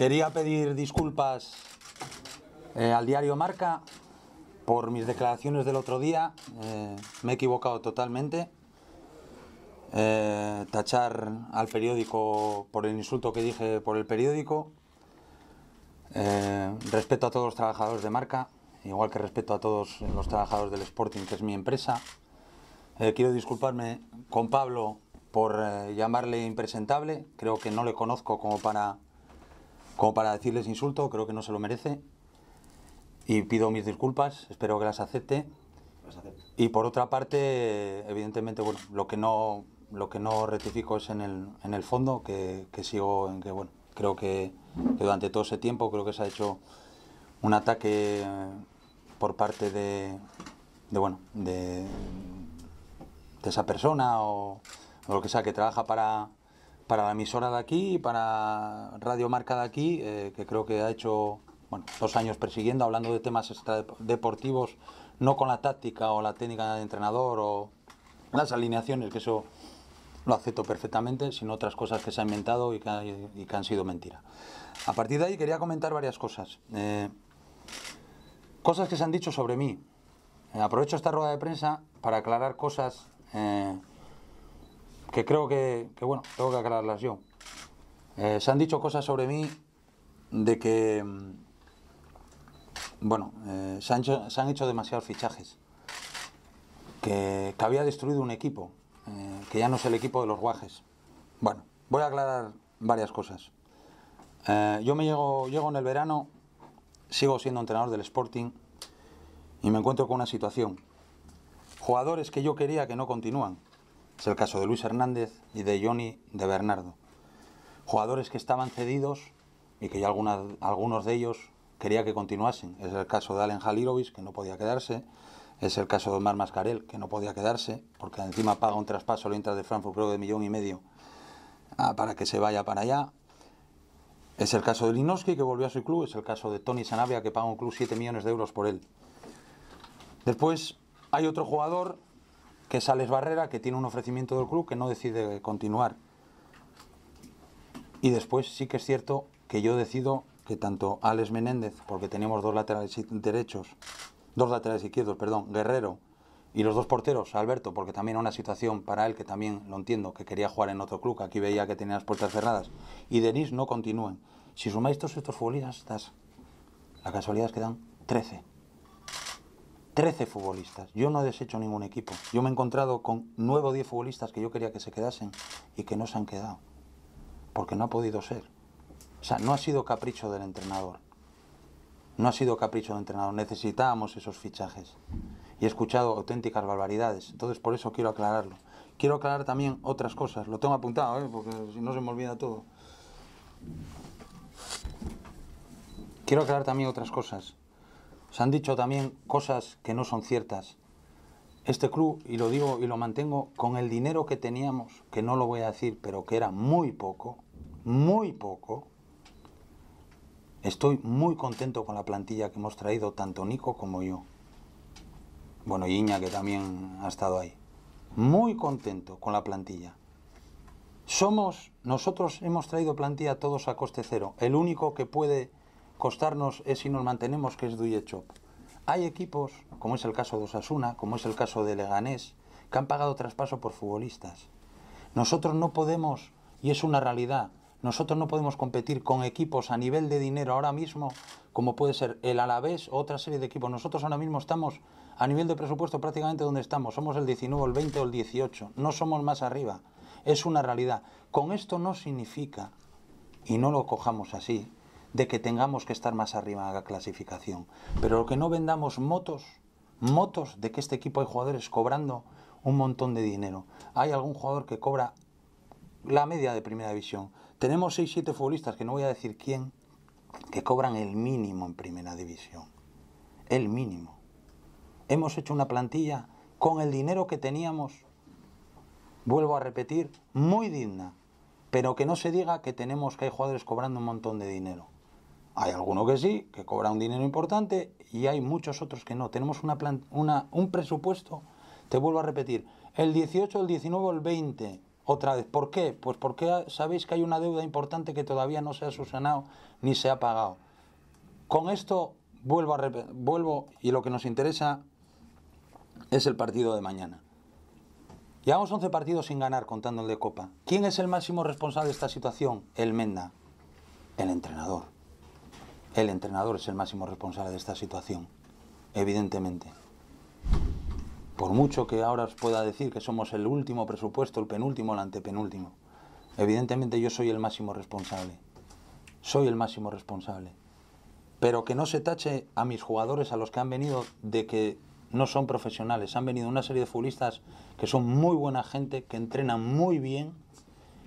Quería pedir disculpas eh, al diario Marca por mis declaraciones del otro día. Eh, me he equivocado totalmente. Eh, tachar al periódico por el insulto que dije por el periódico. respeto a todos los trabajadores de Marca, igual que respeto a todos los trabajadores del Sporting, que es mi empresa. quiero disculparme con Pablo por llamarle impresentable. Creo que no le conozco como para como para decirles insulto, creo que no se lo merece. Y pido mis disculpas, espero que las acepte. y por otra parte, evidentemente, lo que no, lo que no rectifico es en el, en el fondo, que, sigo en que, bueno, creo que, durante todo ese tiempo creo que se ha hecho un ataque por parte de, de bueno, de, esa persona o, o lo que sea que trabaja para, para la emisora de aquí y para Radio Marca de aquí, eh, que creo que ha hecho bueno, dos años persiguiendo, hablando de temas deportivos, no con la táctica o la técnica de entrenador o las alineaciones, que eso lo acepto perfectamente, sino otras cosas que se han inventado y que, y que han sido mentira. A partir de ahí quería comentar varias cosas. Eh, cosas que se han dicho sobre mí. Eh, aprovecho esta rueda de prensa para aclarar cosas que creo que, bueno, tengo que aclararlas yo. Eh, se han dicho cosas sobre mí de que, mm, bueno, eh, se, han hecho, demasiados fichajes, que, había destruido un equipo, eh, que ya no es el equipo de los guajes. Bueno, voy a aclarar varias cosas. yo me llego, llego en el verano, sigo siendo entrenador del Sporting y me encuentro con una situación. Jugadores que yo quería que no continúan, es el caso de Luis Hernández y de Johnny de Bernardo. Jugadores que estaban cedidos y que ya algunos de ellos quería que continuasen. Es el caso de Allen Halilovic, que no podía quedarse. Es el caso de Omar Mascarel, que no podía quedarse, porque encima paga un traspaso al entra de Frankfurt, creo de millón y medio, ah, para que se vaya para allá. Es el caso de Linowski, que volvió a su club. Es el caso de Tony sanavia que paga un club 7 millones de euros por él. Después hay otro jugador que es Alex Barrera, que tiene un ofrecimiento del club que no decide continuar. Y después sí que es cierto que yo decido que tanto Alex Menéndez, porque tenemos dos laterales derechos, dos laterales izquierdos, perdón, Guerrero, y los dos porteros, Alberto, porque también era una situación para él que también lo entiendo, que quería jugar en otro club, aquí veía que tenía las puertas cerradas, y Denis no continúen. Si sumáis todos estos futbolistas, la casualidad es que dan 13. 13 futbolistas. Yo no he deshecho ningún equipo. Yo me he encontrado con 9 o 10 futbolistas que yo quería que se quedasen y que no se han quedado. Porque no ha podido ser. O sea, no ha sido capricho del entrenador. No ha sido capricho del entrenador. Necesitábamos esos fichajes. Y he escuchado auténticas barbaridades. Entonces, por eso quiero aclararlo. Quiero aclarar también otras cosas. Lo tengo apuntado, ¿eh? porque si no se me olvida todo. Quiero aclarar también otras cosas. Se han dicho también cosas que no son ciertas. Este club, y lo digo y lo mantengo, con el dinero que teníamos, que no lo voy a decir, pero que era muy poco, muy poco, estoy muy contento con la plantilla que hemos traído, tanto Nico como yo. Bueno, y Iña, que también ha estado ahí. Muy contento con la plantilla. Somos, nosotros hemos traído plantilla todos a coste cero. El único que puede costarnos es si nos mantenemos, que es Duyechop. Hay equipos, como es el caso de Osasuna, como es el caso de Leganés, que han pagado traspaso por futbolistas. Nosotros no podemos, y es una realidad, nosotros no podemos competir con equipos a nivel de dinero ahora mismo, como puede ser el Alavés o otra serie de equipos. Nosotros ahora mismo estamos a nivel de presupuesto prácticamente donde estamos. Somos el 19, el 20 o el 18. No somos más arriba. Es una realidad. Con esto no significa, y no lo cojamos así, de que tengamos que estar más arriba en la clasificación. Pero que no vendamos motos, motos de que este equipo hay jugadores cobrando un montón de dinero. Hay algún jugador que cobra la media de primera división. Tenemos 6-7 futbolistas, que no voy a decir quién, que cobran el mínimo en primera división. El mínimo. Hemos hecho una plantilla con el dinero que teníamos, vuelvo a repetir, muy digna, pero que no se diga que tenemos que hay jugadores cobrando un montón de dinero. Hay alguno que sí, que cobra un dinero importante y hay muchos otros que no. Tenemos una, un presupuesto, te vuelvo a repetir, el 18, el 19, el 20. Otra vez, ¿por qué? Pues porque sabéis que hay una deuda importante que todavía no se ha subsanado ni se ha pagado. Con esto vuelvo, a vuelvo y lo que nos interesa es el partido de mañana. Llevamos 11 partidos sin ganar contando el de Copa. ¿Quién es el máximo responsable de esta situación? El Menda, el entrenador. El entrenador es el máximo responsable de esta situación, evidentemente. Por mucho que ahora os pueda decir que somos el último presupuesto, el penúltimo, el antepenúltimo. Evidentemente yo soy el máximo responsable. Soy el máximo responsable. Pero que no se tache a mis jugadores, a los que han venido, de que no son profesionales. Han venido una serie de futbolistas que son muy buena gente, que entrenan muy bien,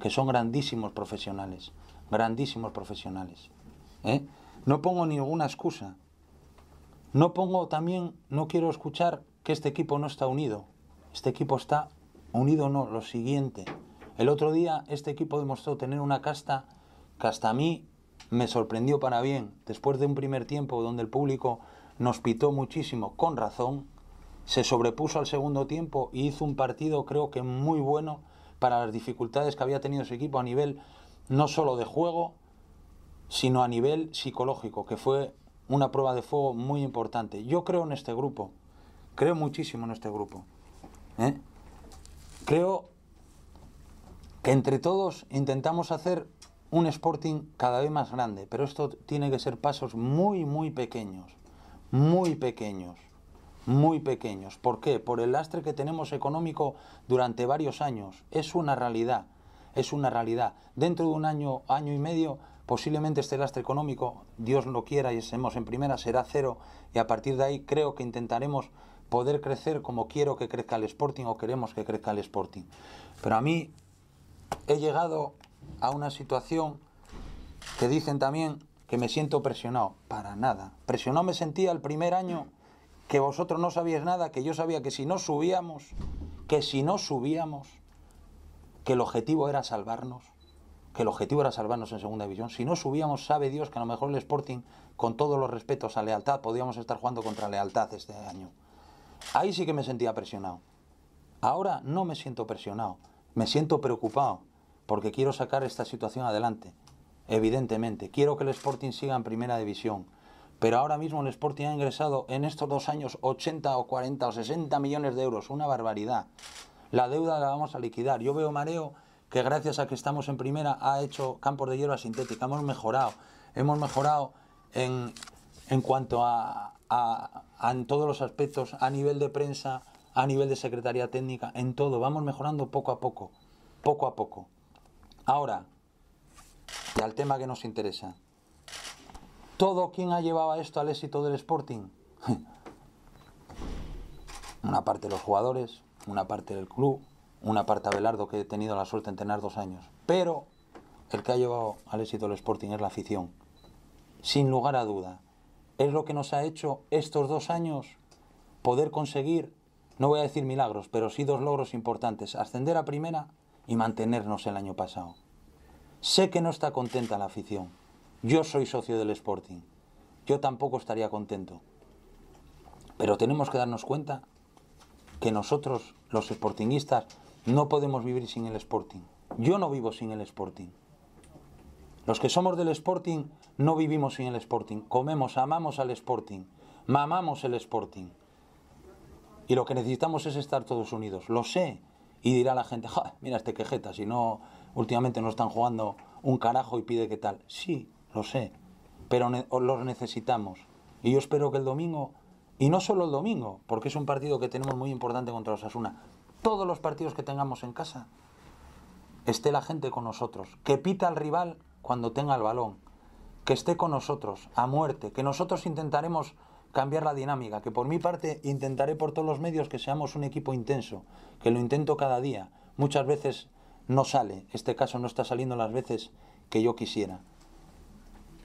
que son grandísimos profesionales. Grandísimos profesionales. ¿Eh? No pongo ninguna excusa. No pongo también, no quiero escuchar que este equipo no está unido. Este equipo está unido, no, lo siguiente. El otro día este equipo demostró tener una casta que hasta a mí me sorprendió para bien. Después de un primer tiempo donde el público nos pitó muchísimo, con razón, se sobrepuso al segundo tiempo y hizo un partido creo que muy bueno para las dificultades que había tenido su equipo a nivel no solo de juego, sino a nivel psicológico, que fue una prueba de fuego muy importante. Yo creo en este grupo, creo muchísimo en este grupo. ¿eh? Creo que entre todos intentamos hacer un Sporting cada vez más grande, pero esto tiene que ser pasos muy, muy pequeños, muy pequeños, muy pequeños. ¿Por qué? Por el lastre que tenemos económico durante varios años. Es una realidad, es una realidad. Dentro de un año, año y medio Posiblemente este lastre económico, Dios lo quiera y estemos en primera, será cero y a partir de ahí creo que intentaremos poder crecer como quiero que crezca el Sporting o queremos que crezca el Sporting. Pero a mí he llegado a una situación que dicen también que me siento presionado. Para nada. Presionado me sentía el primer año que vosotros no sabíais nada, que yo sabía que si no subíamos, que si no subíamos, que el objetivo era salvarnos que el objetivo era salvarnos en segunda división. Si no subíamos, sabe Dios que a lo mejor el Sporting, con todos los respetos a lealtad, podíamos estar jugando contra lealtad este año. Ahí sí que me sentía presionado. Ahora no me siento presionado, me siento preocupado, porque quiero sacar esta situación adelante. Evidentemente, quiero que el Sporting siga en primera división. Pero ahora mismo el Sporting ha ingresado en estos dos años 80 o 40 o 60 millones de euros, una barbaridad. La deuda la vamos a liquidar. Yo veo mareo que gracias a que estamos en primera ha hecho campos de hierba sintética. Hemos mejorado, hemos mejorado en, cuanto a, en todos los aspectos, a nivel de prensa, a nivel de secretaría técnica, en todo. Vamos mejorando poco a poco, poco a poco. Ahora, y al tema que nos interesa. ¿Todo quien ha llevado a esto al éxito del Sporting? una parte de los jugadores, una parte del club, un parte que he tenido la suerte de tener dos años. Pero el que ha llevado al éxito el Sporting es la afición. Sin lugar a duda. Es lo que nos ha hecho estos dos años poder conseguir, no voy a decir milagros, pero sí dos logros importantes. Ascender a primera y mantenernos el año pasado. Sé que no está contenta la afición. Yo soy socio del Sporting. Yo tampoco estaría contento. Pero tenemos que darnos cuenta que nosotros, los Sportingistas... No podemos vivir sin el Sporting. Yo no vivo sin el Sporting. Los que somos del Sporting no vivimos sin el Sporting. Comemos, amamos al Sporting. Mamamos el Sporting. Y lo que necesitamos es estar todos unidos. Lo sé. Y dirá la gente, mira este quejeta, si no, últimamente no están jugando un carajo y pide que tal. Sí, lo sé. Pero los necesitamos. Y yo espero que el domingo, y no solo el domingo, porque es un partido que tenemos muy importante contra los Asuna todos los partidos que tengamos en casa, esté la gente con nosotros, que pita al rival cuando tenga el balón, que esté con nosotros a muerte, que nosotros intentaremos cambiar la dinámica, que por mi parte intentaré por todos los medios que seamos un equipo intenso, que lo intento cada día. Muchas veces no sale, este caso no está saliendo las veces que yo quisiera,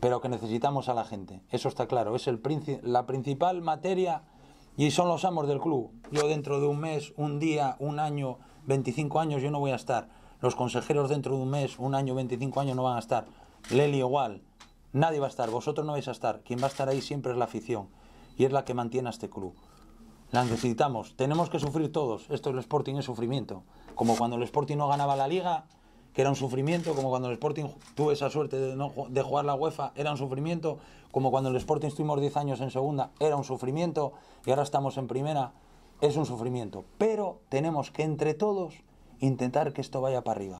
pero que necesitamos a la gente, eso está claro, es la principal materia y son los amos del club. Yo dentro de un mes, un día, un año, 25 años, yo no voy a estar. Los consejeros dentro de un mes, un año, 25 años no van a estar. Leli igual. Nadie va a estar. Vosotros no vais a estar. Quien va a estar ahí siempre es la afición. Y es la que mantiene a este club. La necesitamos. Tenemos que sufrir todos. Esto es el Sporting es sufrimiento. Como cuando el Sporting no ganaba la liga, que era un sufrimiento, como cuando el Sporting tuvo esa suerte de, no, de jugar la UEFA, era un sufrimiento, como cuando el Sporting estuvimos 10 años en segunda, era un sufrimiento, y ahora estamos en primera, es un sufrimiento. Pero tenemos que entre todos intentar que esto vaya para arriba.